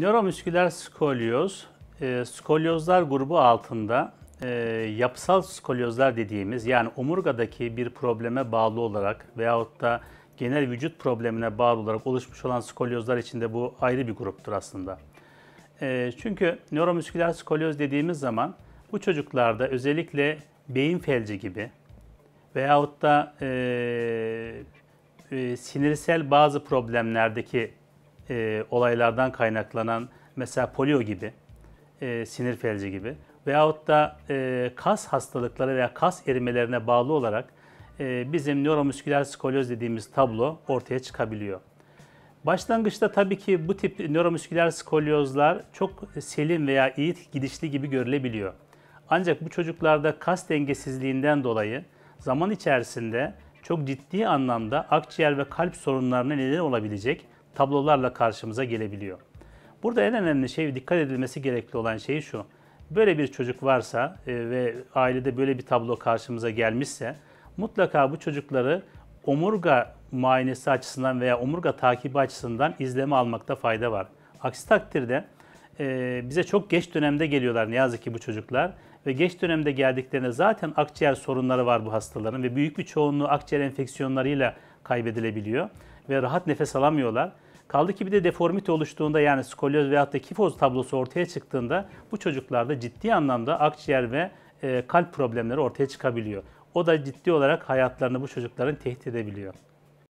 Nöromüsküler skolyoz, e, skolyozlar grubu altında e, yapısal skolyozlar dediğimiz yani omurgadaki bir probleme bağlı olarak veyahut da genel vücut problemine bağlı olarak oluşmuş olan skolyozlar içinde bu ayrı bir gruptur aslında. E, çünkü nöromüsküler skolyoz dediğimiz zaman bu çocuklarda özellikle beyin felci gibi veyahut da e, e, sinirsel bazı problemlerdeki e, olaylardan kaynaklanan mesela polio gibi, e, sinir felci gibi veyahut da e, kas hastalıkları veya kas erimelerine bağlı olarak e, bizim nöromusküler skolyoz dediğimiz tablo ortaya çıkabiliyor. Başlangıçta tabii ki bu tip nöromusküler skolyozlar çok selim veya iyi gidişli gibi görülebiliyor. Ancak bu çocuklarda kas dengesizliğinden dolayı zaman içerisinde çok ciddi anlamda akciğer ve kalp sorunlarına neden olabilecek tablolarla karşımıza gelebiliyor. Burada en önemli şey dikkat edilmesi gerekli olan şey şu. Böyle bir çocuk varsa e, ve ailede böyle bir tablo karşımıza gelmişse mutlaka bu çocukları omurga muayenesi açısından veya omurga takibi açısından izleme almakta fayda var. Aksi takdirde e, bize çok geç dönemde geliyorlar ne yazık ki bu çocuklar ve geç dönemde geldiklerinde zaten akciğer sorunları var bu hastaların ve büyük bir çoğunluğu akciğer enfeksiyonlarıyla kaybedilebiliyor ve rahat nefes alamıyorlar. Kaldı ki bir de deformite oluştuğunda yani skolyoz veyahut da kifoz tablosu ortaya çıktığında bu çocuklarda ciddi anlamda akciğer ve e, kalp problemleri ortaya çıkabiliyor. O da ciddi olarak hayatlarını bu çocukların tehdit edebiliyor.